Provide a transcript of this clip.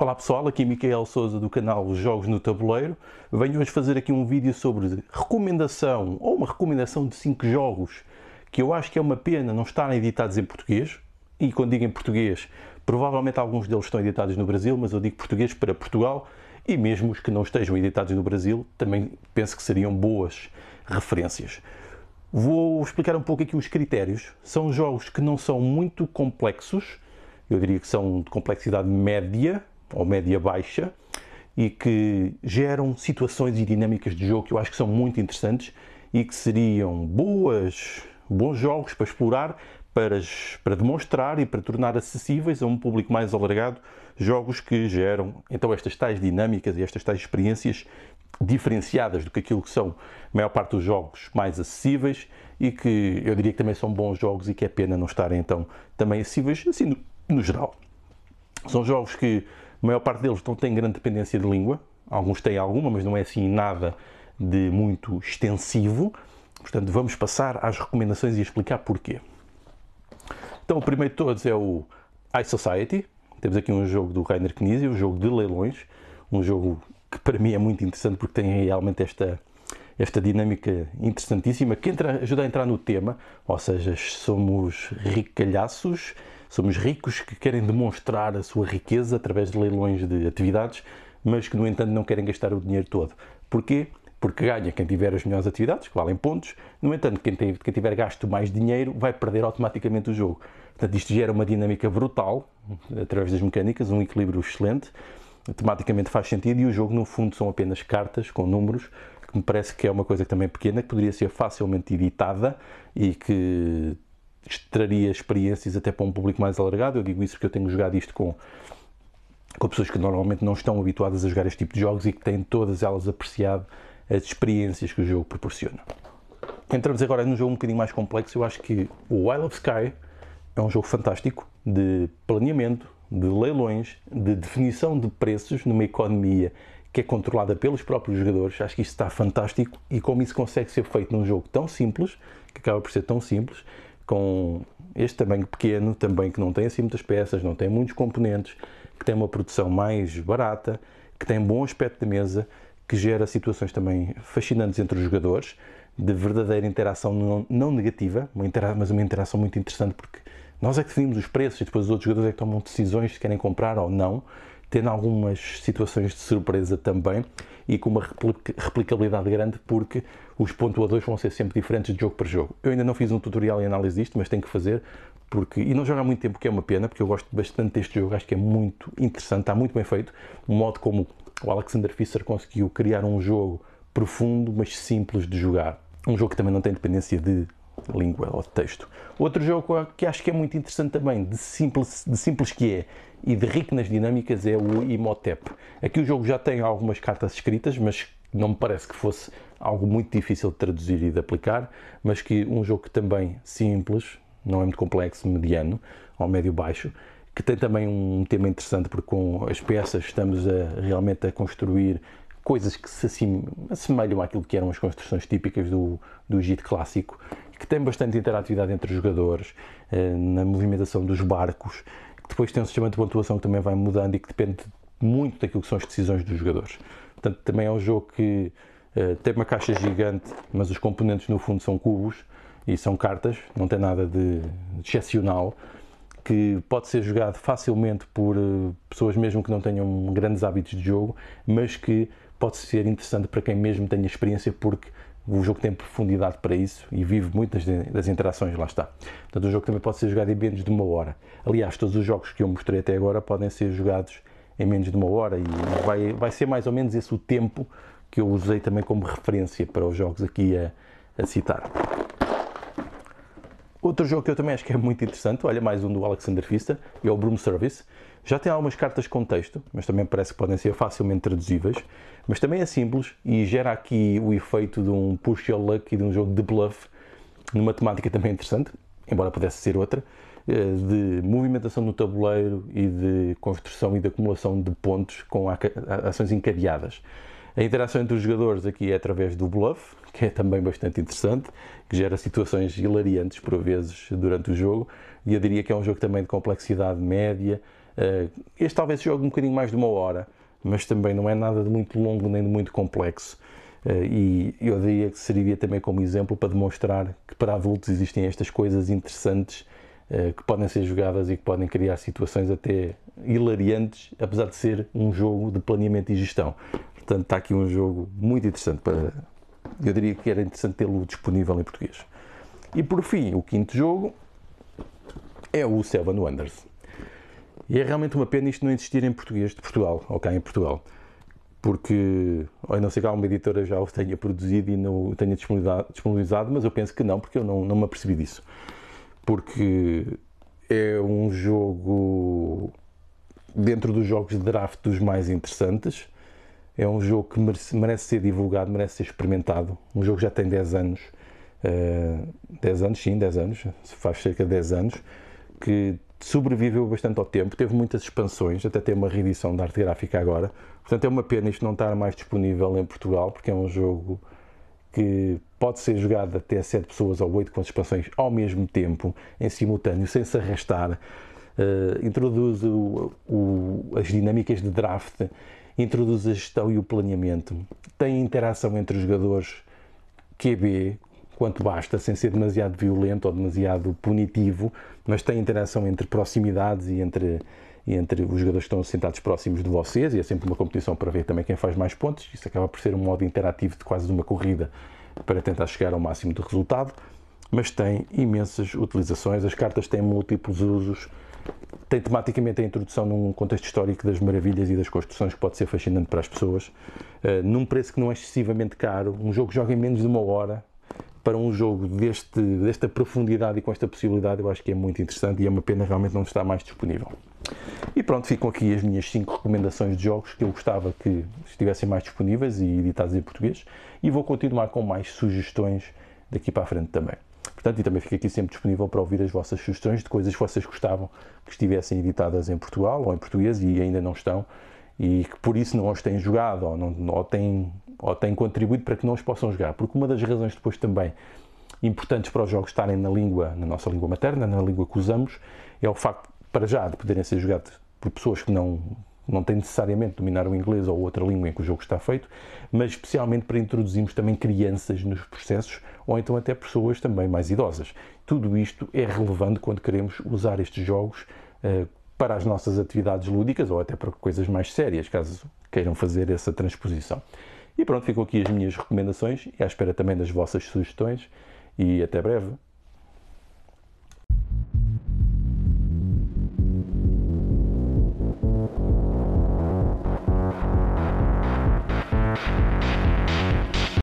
Olá pessoal, aqui é Micael Souza do canal Jogos no Tabuleiro. Venho hoje fazer aqui um vídeo sobre recomendação ou uma recomendação de 5 jogos que eu acho que é uma pena não estarem editados em português. E quando digo em português, provavelmente alguns deles estão editados no Brasil, mas eu digo português para Portugal e mesmo os que não estejam editados no Brasil também penso que seriam boas referências. Vou explicar um pouco aqui os critérios. São jogos que não são muito complexos, eu diria que são de complexidade média ou média-baixa e que geram situações e dinâmicas de jogo que eu acho que são muito interessantes e que seriam boas, bons jogos para explorar, para, para demonstrar e para tornar acessíveis a um público mais alargado jogos que geram então estas tais dinâmicas e estas tais experiências diferenciadas do que aquilo que são a maior parte dos jogos mais acessíveis e que eu diria que também são bons jogos e que é pena não estarem então também acessíveis assim no, no geral. São jogos que a maior parte deles não tem grande dependência de língua, alguns têm alguma, mas não é assim nada de muito extensivo. Portanto, vamos passar às recomendações e explicar porquê. Então, o primeiro de todos é o iSociety. Temos aqui um jogo do Rainer Knizia, um jogo de leilões, um jogo que para mim é muito interessante porque tem realmente esta esta dinâmica interessantíssima que entra, ajuda a entrar no tema, ou seja, somos ricalhaços, somos ricos que querem demonstrar a sua riqueza através de leilões de atividades, mas que, no entanto, não querem gastar o dinheiro todo. Porquê? Porque ganha quem tiver as melhores atividades, que valem pontos, no entanto, quem, tem, quem tiver gasto mais dinheiro vai perder automaticamente o jogo. Portanto, isto gera uma dinâmica brutal através das mecânicas, um equilíbrio excelente, tematicamente faz sentido e o jogo, no fundo, são apenas cartas com números porque me parece que é uma coisa também pequena, que poderia ser facilmente editada e que traria experiências até para um público mais alargado. Eu digo isso porque eu tenho jogado isto com, com pessoas que normalmente não estão habituadas a jogar este tipo de jogos e que têm todas elas apreciado as experiências que o jogo proporciona. Entramos agora num jogo um bocadinho mais complexo. Eu acho que o Wild of Sky é um jogo fantástico de planeamento, de leilões, de definição de preços numa economia que é controlada pelos próprios jogadores. Acho que isto está fantástico e como isso consegue ser feito num jogo tão simples, que acaba por ser tão simples, com este tamanho pequeno, também que não tem assim muitas peças, não tem muitos componentes, que tem uma produção mais barata, que tem bom aspecto de mesa, que gera situações também fascinantes entre os jogadores, de verdadeira interação não, negativa, uma mas uma interação muito interessante porque nós é que definimos os preços e depois os outros jogadores é que tomam decisões se querem comprar ou não tendo algumas situações de surpresa também e com uma replicabilidade grande porque os pontuadores vão ser sempre diferentes de jogo para jogo. Eu ainda não fiz um tutorial e análise disto, mas tenho que fazer porque e não jogo há muito tempo, que é uma pena, porque eu gosto bastante deste jogo, acho que é muito interessante, está muito bem feito, um modo como o Alexander Fischer conseguiu criar um jogo profundo, mas simples de jogar. Um jogo que também não tem dependência de língua ou texto. Outro jogo que acho que é muito interessante também, de simples, de simples que é, e de rico nas dinâmicas, é o Imhotep. Aqui o jogo já tem algumas cartas escritas, mas não me parece que fosse algo muito difícil de traduzir e de aplicar, mas que um jogo que também simples, não é muito complexo, mediano ou médio-baixo, que tem também um tema interessante, porque com as peças estamos a, realmente a construir coisas que se assim-, assemelham àquilo que eram as construções típicas do, do Egito clássico que tem bastante interatividade entre os jogadores, eh, na movimentação dos barcos, que depois tem um sistema de pontuação que também vai mudando e que depende muito daquilo que são as decisões dos jogadores. Portanto, também é um jogo que eh, tem uma caixa gigante, mas os componentes no fundo são cubos e são cartas, não tem nada de excepcional que pode ser jogado facilmente por eh, pessoas mesmo que não tenham grandes hábitos de jogo, mas que pode ser interessante para quem mesmo tenha experiência porque o jogo tem profundidade para isso e vive muitas das, das, interações, lá está. Portanto, o jogo também pode ser jogado em menos de uma hora. Aliás, todos os jogos que eu mostrei até agora podem ser jogados em menos de uma hora e vai, vai ser mais ou menos esse o tempo que eu usei também como referência para os jogos aqui a, a citar. Outro jogo que eu também acho que é muito interessante, olha, mais um do Alexander Pfister, é o Broom Service. Já tem algumas cartas com texto, mas também parece que podem ser facilmente traduzíveis. Mas também é simples e gera aqui o efeito de um push your luck e de um jogo de bluff, numa temática também interessante, embora pudesse ser outra, eh, de movimentação no tabuleiro e de construção e de acumulação de pontos com ações encadeadas. A interação entre os jogadores aqui é através do bluff, que é também bastante interessante, que gera situações hilariantes por vezes durante o jogo. E eu diria que é um jogo também de complexidade média. Eh, este talvez jogue um bocadinho mais de uma hora, mas também não é nada de muito longo nem de muito complexo. Eh, e eu diria que serviria também como exemplo para demonstrar que para adultos existem estas coisas interessantes eh, que podem ser jogadas e que podem criar situações até hilariantes, apesar de ser um jogo de planeamento e gestão. Portanto, está aqui um jogo muito interessante para. Eu diria que era interessante tê-lo disponível em português. E por fim, o quinto jogo é o Seven Wonders. E é realmente uma pena isto não existir em português de Portugal, ou cá em Portugal. Porque, a não ser que alguma editora já o tenha produzido e não o tenha disponibilizado, mas eu penso que não, porque eu não, não me apercebi disso. Porque é um jogo dentro dos jogos de draft dos mais interessantes é um jogo que merece, merece, ser divulgado, merece ser experimentado. Um jogo que já tem 10 anos, uh, eh, 10 anos, sim, 10 anos, faz cerca de 10 anos, que sobreviveu bastante ao tempo, teve muitas expansões, até tem uma reedição da arte gráfica agora. Portanto, é uma pena isto não estar mais disponível em Portugal, porque é um jogo que pode ser jogado até 7 pessoas ou 8 com as expansões ao mesmo tempo, em simultâneo, sem se arrastar. Uh, introduz o, o, as dinâmicas de draft introduz a gestão e o planeamento, tem interação entre os jogadores QB, quanto basta, sem ser demasiado violento ou demasiado punitivo, mas tem interação entre proximidades e entre, e entre os jogadores que estão sentados próximos de vocês, e é sempre uma competição para ver também quem faz mais pontos. Isso acaba por ser um modo interativo de quase uma corrida para tentar chegar ao máximo de resultado, mas tem imensas utilizações. As cartas têm múltiplos usos tem tematicamente a introdução num contexto histórico das maravilhas e das construções que pode ser fascinante para as pessoas, uh, num preço que não é excessivamente caro, um jogo que joga em menos de uma hora, para um jogo deste, desta profundidade e com esta possibilidade, eu acho que é muito interessante e é uma pena realmente não estar mais disponível. E pronto, ficam aqui as minhas 5 recomendações de jogos que eu gostava que estivessem mais disponíveis e editados em português. E vou continuar com mais sugestões daqui para a frente também. Portanto, e também fico aqui sempre disponível para ouvir as vossas sugestões de coisas que vocês gostavam que estivessem editadas em Portugal ou em português e ainda não estão e que por isso não os têm jogado ou, não, ou, têm, ou têm contribuído para que não os possam jogar. Porque uma das razões depois também importantes para os jogos estarem na língua, na nossa língua materna, na língua que usamos, é o facto, para já, de poderem ser jogados por pessoas que não não tem necessariamente dominar o inglês ou outra língua em que o jogo está feito, mas especialmente para introduzirmos também crianças nos processos ou então até pessoas também mais idosas. Tudo isto é relevante quando queremos usar estes jogos uh, para as nossas atividades lúdicas ou até para coisas mais sérias, caso queiram fazer essa transposição. E pronto, ficam aqui as minhas recomendações e à espera também das vossas sugestões e até breve.